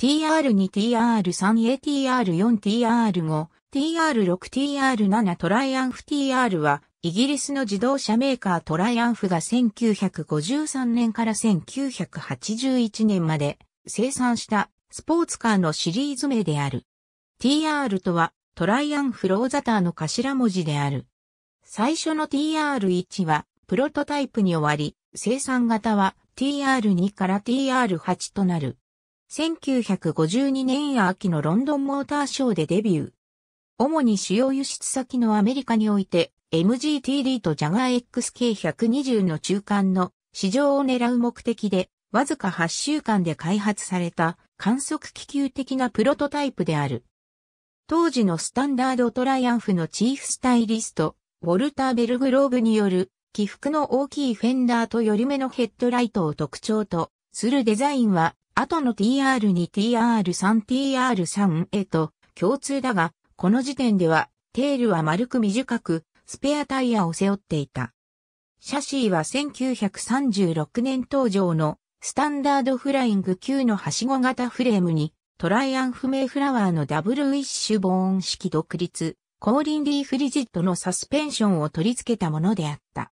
TR2TR3ATR4TR5 TR6TR7 トライアンフ TR はイギリスの自動車メーカートライアンフが1953年から1981年まで生産したスポーツカーのシリーズ名である。TR とはトライアンフローザターの頭文字である。最初の TR1 はプロトタイプに終わり、生産型は TR2 から TR8 となる。1952年秋のロンドンモーターショーでデビュー。主に主要輸出先のアメリカにおいて、MGTD とジャガー XK120 の中間の市場を狙う目的で、わずか8週間で開発された観測気球的なプロトタイプである。当時のスタンダードトライアンフのチーフスタイリスト、ウォルター・ベルグローブによる起伏の大きいフェンダーと寄り目のヘッドライトを特徴とするデザインは後の TR2、TR3、TR3 へと共通だが、この時点ではテールは丸く短く、スペアタイヤを背負っていた。シャシーは1936年登場のスタンダードフライング級のはしご型フレームにトライアンフメイフラワーのダブルウィッシュボーン式独立、後輪リーフリジットのサスペンションを取り付けたものであった。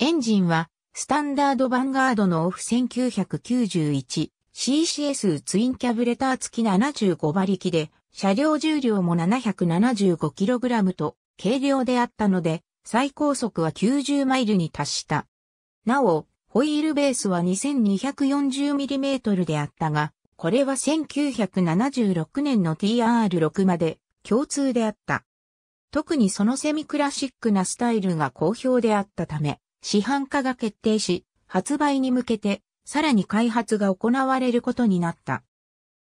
エンジンはスタンダードヴァンガードのオフ1991 CCS ツインキャブレター付き75馬力で、車両重量も 775kg と軽量であったので、最高速は90マイルに達した。なお、ホイールベースは 2240mm であったが、これは1976年の TR6 まで共通であった。特にそのセミクラシックなスタイルが好評であったため、市販化が決定し、発売に向けてさらに開発が行われることになった。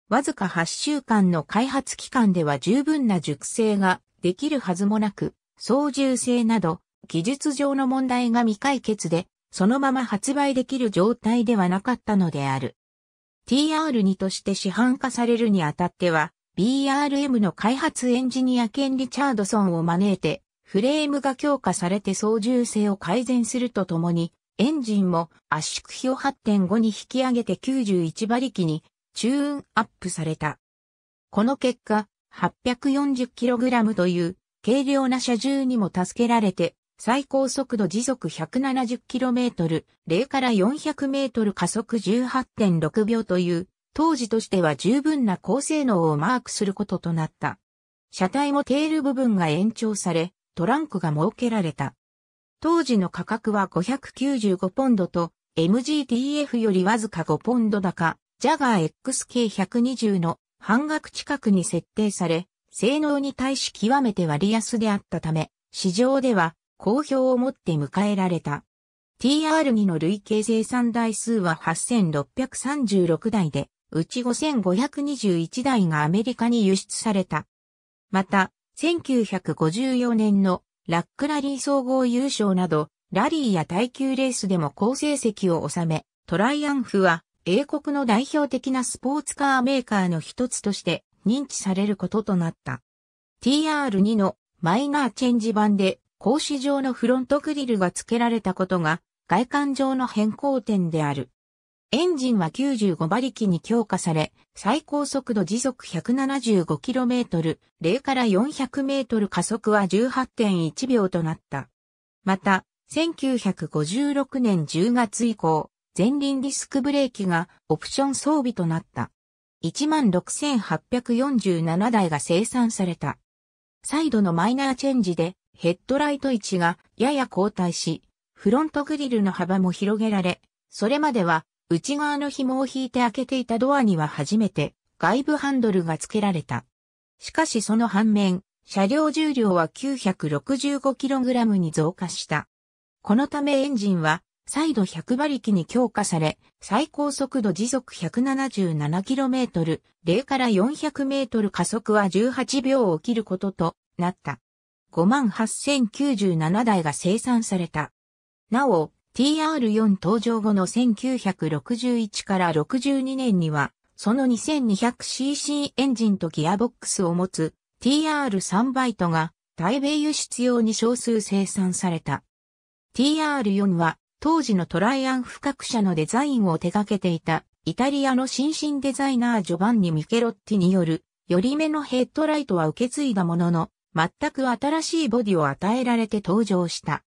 わずか8週間の開発期間では十分な熟成ができるはずもなく、操縦性など技術上の問題が未解決で、そのまま発売できる状態ではなかったのである。TR2 として市販化されるにあたっては、BRM の開発エンジニア兼リチャードソンを招いて、フレームが強化されて操縦性を改善するとともに、エンジンも圧縮比を8.5に引き上げて91馬力にチューンアップされた。この結果、840kg という軽量な車重にも助けられて、最高速度時速 170km、0から 400m 加速18.6秒という、当時としては十分な高性能をマークすることとなった。車体もテール部分が延長され、トランクが設けられた。当時の価格は595ポンドと MGTF よりわずか5ポンド高、ジャガー XK120 の半額近くに設定され、性能に対し極めて割安であったため、市場では好評を持って迎えられた。TR2 の累計生産台数は8636台で、うち5521台がアメリカに輸出された。また、1954年のラックラリー総合優勝など、ラリーや耐久レースでも好成績を収め、トライアンフは英国の代表的なスポーツカーメーカーの一つとして認知されることとなった。TR2 のマイナーチェンジ版で、格子状のフロントグリルが付けられたことが、外観上の変更点である。エンジンは95馬力に強化され、最高速度時速 175km、0から 400m 加速は18.1秒となった。また、1956年10月以降、前輪ディスクブレーキがオプション装備となった。16,847台が生産された。サイドのマイナーチェンジでヘッドライト位置がやや後退し、フロントグリルの幅も広げられ、それまでは内側の紐を引いて開けていたドアには初めて外部ハンドルが付けられた。しかしその反面、車両重量は 965kg に増加した。このためエンジンは再度100馬力に強化され、最高速度時速 177km、0から 400m 加速は18秒を切ることとなった。58,097台が生産された。なお、TR4 登場後の1961から62年には、その 2200cc エンジンとギアボックスを持つ TR3 バイトが台米輸出用に少数生産された。TR4 は当時のトライアンフ各社のデザインを手掛けていたイタリアの新進デザイナージョバンニ・ミケロッティによるより目のヘッドライトは受け継いだものの全く新しいボディを与えられて登場した。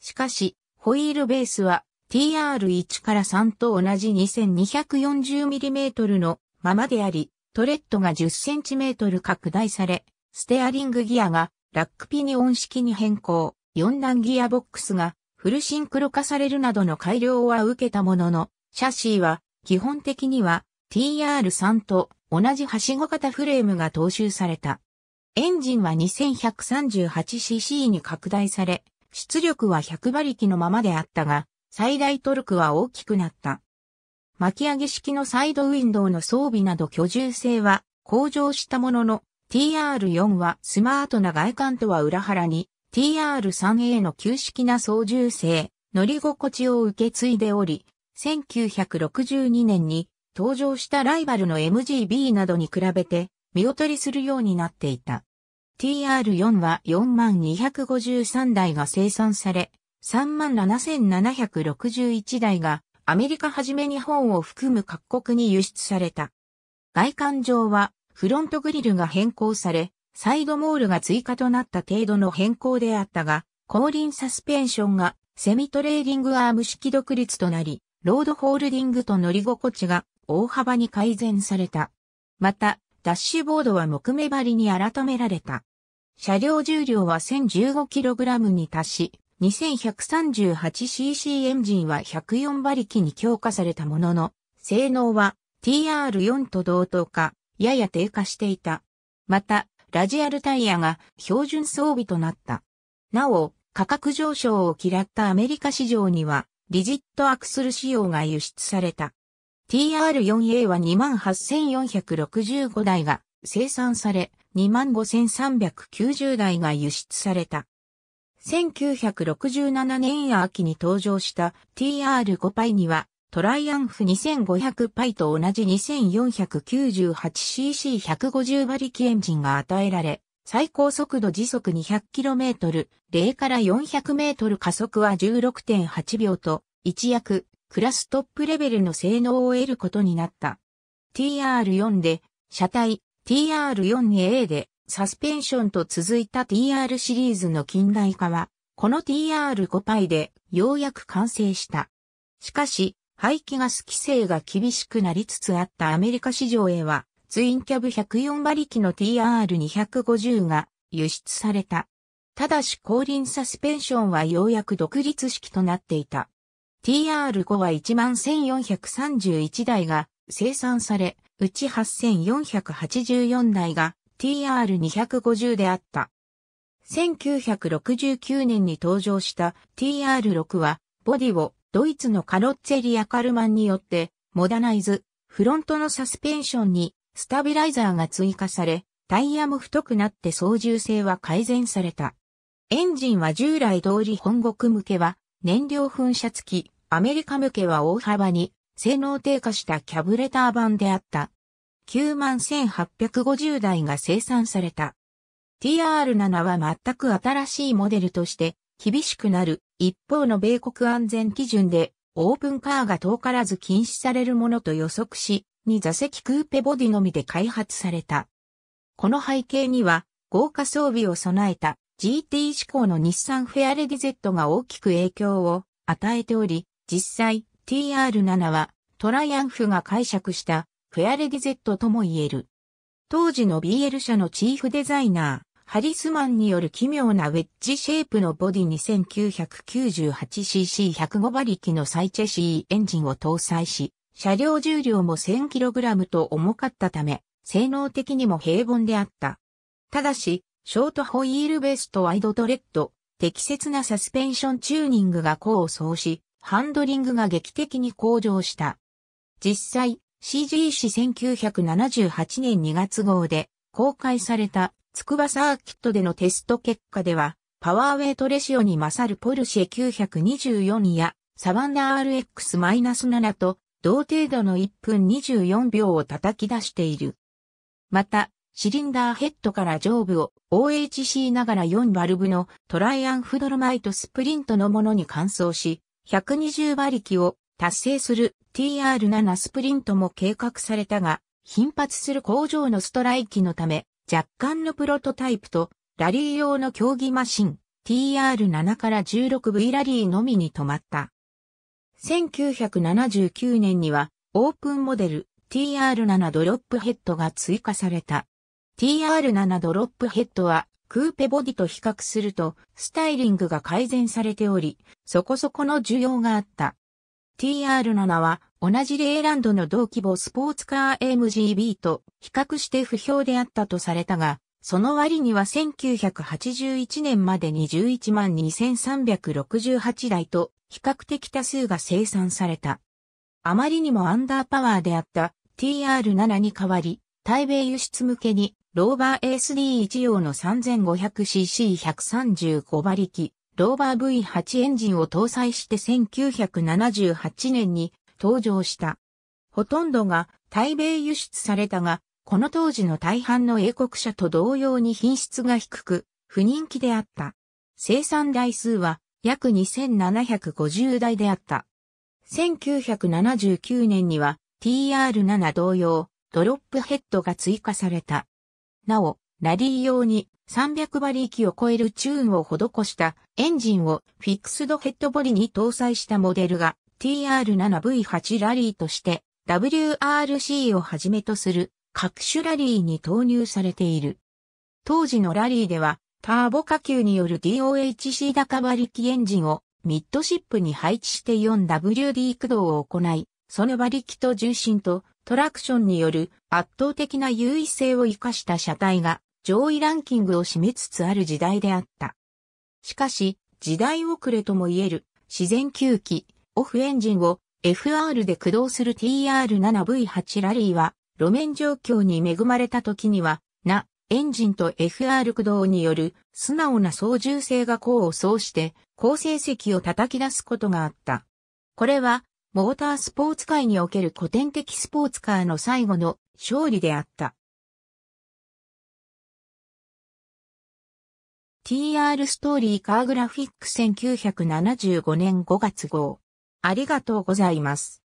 しかしホイールベースは TR1 から3と同じ 2240mm のままであり、トレッドが 10cm 拡大され、ステアリングギアがラックピニオン式に変更、4段ギアボックスがフルシンクロ化されるなどの改良は受けたものの、シャシーは基本的には TR3 と同じはしご型フレームが踏襲された。エンジンは 2138cc に拡大され、出力は100馬力のままであったが、最大トルクは大きくなった。巻き上げ式のサイドウィンドウの装備など居住性は向上したものの、TR4 はスマートな外観とは裏腹に、TR3A の旧式な操縦性、乗り心地を受け継いでおり、1962年に登場したライバルの MGB などに比べて見劣りするようになっていた。TR4 は4253台が生産され、37,761台がアメリカはじめ日本を含む各国に輸出された。外観上はフロントグリルが変更され、サイドモールが追加となった程度の変更であったが、後輪サスペンションがセミトレーディングアーム式独立となり、ロードホールディングと乗り心地が大幅に改善された。また、ダッシュボードは木目張りに改められた。車両重量は 1015kg に達し、2138cc エンジンは104馬力に強化されたものの、性能は TR4 と同等か、やや低下していた。また、ラジアルタイヤが標準装備となった。なお、価格上昇を嫌ったアメリカ市場には、リジットアクスル仕様が輸出された。TR4A は28,465台が生産され、25,390台が輸出された。1967年秋に登場した TR5 パイにはトライアンフ2500パイと同じ 2498cc150 馬力エンジンが与えられ、最高速度時速 200km、0から 400m 加速は16.8秒と、一躍、クラストップレベルの性能を得ることになった。TR4 で、車体、TR4A でサスペンションと続いた TR シリーズの近代化は、この TR5 パイでようやく完成した。しかし、排気ガス規制が厳しくなりつつあったアメリカ市場へは、ツインキャブ104馬力の TR250 が輸出された。ただし後輪サスペンションはようやく独立式となっていた。TR5 は11,431台が生産され、うち8484台が TR250 であった。1969年に登場した TR6 は、ボディをドイツのカロッツェリアカルマンによってモダナイズ、フロントのサスペンションにスタビライザーが追加され、タイヤも太くなって操縦性は改善された。エンジンは従来通り本国向けは燃料噴射付き、アメリカ向けは大幅に性能低下したキャブレター版であった。91,850台が生産された。TR7 は全く新しいモデルとして厳しくなる一方の米国安全基準でオープンカーが遠からず禁止されるものと予測し、2座席クーペボディのみで開発された。この背景には豪華装備を備えた GT 志向の日産フェアレディ Z が大きく影響を与えており、実際 TR7 はトライアンフが解釈したフェアレディゼットとも言える。当時の BL 社のチーフデザイナー、ハリスマンによる奇妙なウェッジシェイプのボディに 1998cc105 馬力のサイチェシーエンジンを搭載し、車両重量も 1000kg と重かったため、性能的にも平凡であった。ただし、ショートホイールベースとワイドトレッド、適切なサスペンションチューニングが功を奏し、ハンドリングが劇的に向上した。実際、CG 誌1978年2月号で公開された筑波サーキットでのテスト結果では、パワーウェイトレシオに勝るポルシェ924やサバンナ RX-7 と同程度の1分24秒を叩き出している。また、シリンダーヘッドから上部を OHC ながら4バルブのトライアンフドロマイトスプリントのものに換装し、120馬力を達成する TR7 スプリントも計画されたが、頻発する工場のストライキのため、若干のプロトタイプと、ラリー用の競技マシン、TR7 から 16V ラリーのみに止まった。1979年には、オープンモデル TR7 ドロップヘッドが追加された。TR7 ドロップヘッドはクーペボディと比較すると、スタイリングが改善されており、そこそこの需要があった。TR7 は同じレーランドの同規模スポーツカー AMGB と比較して不評であったとされたが、その割には1981年までに11万2368台と比較的多数が生産された。あまりにもアンダーパワーであった TR7 に代わり、対米輸出向けにローバー ASD1 用の 3500cc135 馬力、ローバー V8 エンジンを搭載して1978年に登場した。ほとんどが対米輸出されたが、この当時の大半の英国車と同様に品質が低く、不人気であった。生産台数は約2750台であった。1979年には TR7 同様、ドロップヘッドが追加された。なお、ラリー用に300馬力を超えるチューンを施したエンジンをフィックスドヘッドボリに搭載したモデルが TR7V8 ラリーとして WRC をはじめとする各種ラリーに投入されている。当時のラリーではターボ下級による DOHC 高馬力エンジンをミッドシップに配置して 4WD 駆動を行い、その馬力と重心とトラクションによる圧倒的な優位性を生かした車体が上位ランキングを占めつつある時代であった。しかし、時代遅れとも言える自然吸気、オフエンジンを FR で駆動する TR7V8 ラリーは路面状況に恵まれた時には、な、エンジンと FR 駆動による素直な操縦性が功を奏して、好成績を叩き出すことがあった。これはモータースポーツ界における古典的スポーツカーの最後の勝利であった。TR ストーリーカーグラフィック1975年5月号。ありがとうございます。